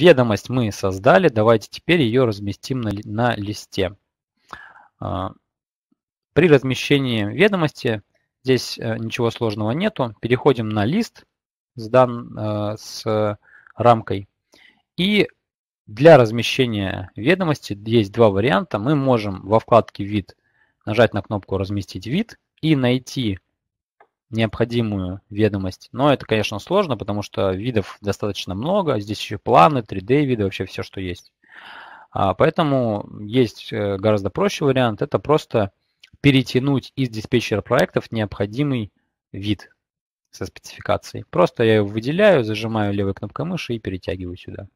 Ведомость мы создали, давайте теперь ее разместим на, на листе. А, при размещении ведомости здесь э, ничего сложного нету. Переходим на лист с, дан, э, с рамкой. И для размещения ведомости есть два варианта. Мы можем во вкладке «Вид» нажать на кнопку «Разместить вид» и найти необходимую ведомость. Но это, конечно, сложно, потому что видов достаточно много. Здесь еще планы, 3D-виды, вообще все, что есть. А, поэтому есть э, гораздо проще вариант. Это просто перетянуть из диспетчера проектов необходимый вид со спецификацией. Просто я его выделяю, зажимаю левой кнопкой мыши и перетягиваю сюда.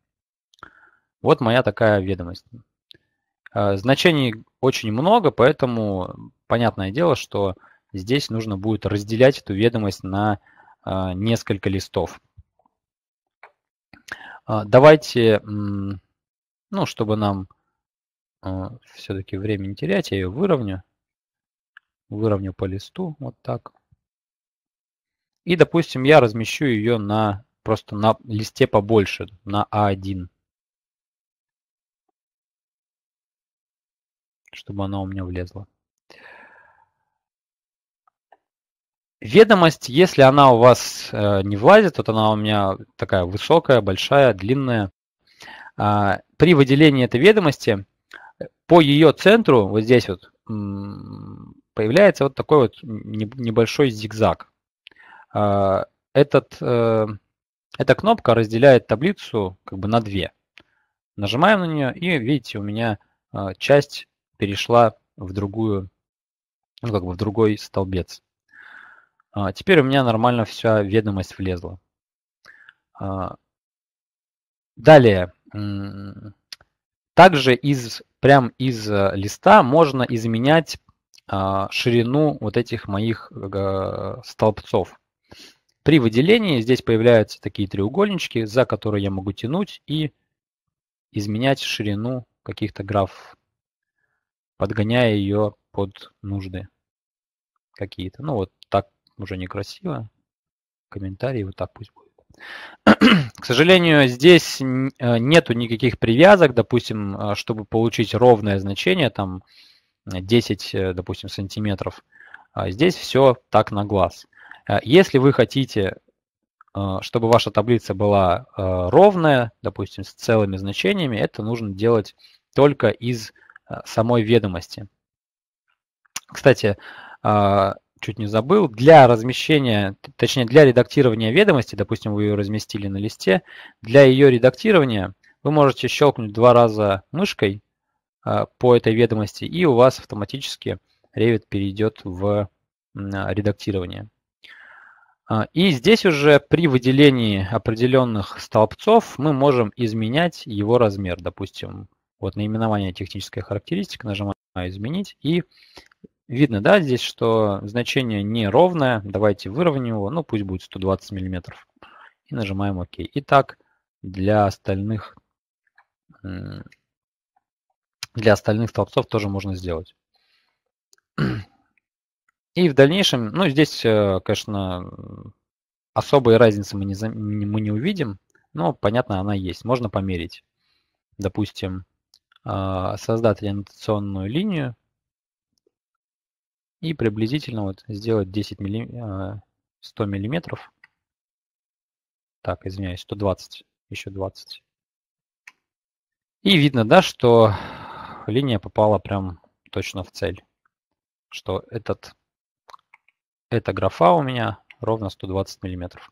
Вот моя такая ведомость. А, значений очень много, поэтому понятное дело, что Здесь нужно будет разделять эту ведомость на а, несколько листов. А, давайте, ну, чтобы нам а, все-таки время не терять, я ее выровню. Выровню по листу, вот так. И, допустим, я размещу ее на просто на листе побольше, на А1. Чтобы она у меня влезла. Ведомость, если она у вас э, не влазит, вот она у меня такая высокая, большая, длинная. А, при выделении этой ведомости э, по ее центру, вот здесь вот, появляется вот такой вот небольшой зигзаг. А, этот, э, эта кнопка разделяет таблицу как бы на две. Нажимаем на нее, и видите, у меня а, часть перешла в другую, ну как бы в другой столбец. А, теперь у меня нормально вся ведомость влезла. А, далее. Также из, прям из э, листа можно изменять а, ширину вот этих моих столбцов. При выделении здесь появляются такие треугольнички, за которые я могу тянуть и изменять ширину каких-то граф, подгоняя ее под нужды какие-то. Ну вот уже некрасиво. Комментарий вот так пусть будет. К сожалению, здесь э, нету никаких привязок, допустим, а, чтобы получить ровное значение, там 10, э, э, допустим, сантиметров. А здесь все так на глаз. Если вы хотите, чтобы ваша таблица была ровная, допустим, с целыми значениями, это нужно делать только из самой ведомости. Кстати, а, чуть не забыл, для размещения, точнее для редактирования ведомости, допустим, вы ее разместили на листе, для ее редактирования вы можете щелкнуть два раза мышкой а, по этой ведомости, и у вас автоматически Revit перейдет в а, редактирование. А, и здесь уже при выделении определенных столбцов мы можем изменять его размер. Допустим, вот наименование техническая характеристика, нажимаю «Изменить», и Видно, да, здесь, что значение не ровное. Давайте выровняем его. Ну, пусть будет 120 миллиметров. И нажимаем ОК. Итак, для остальных, для остальных столбцов тоже можно сделать. И в дальнейшем, ну, здесь, э, конечно, особой разницы мы не, мы не увидим, но, понятно, она есть. Можно померить. Допустим, э, создать ориентационную линию и приблизительно вот сделать 10 милли... 100 а, миллиметров. Так, извиняюсь, 120, еще 20. И видно, да, что линия попала прям точно в цель. Что этот, эта графа у меня ровно 120 миллиметров.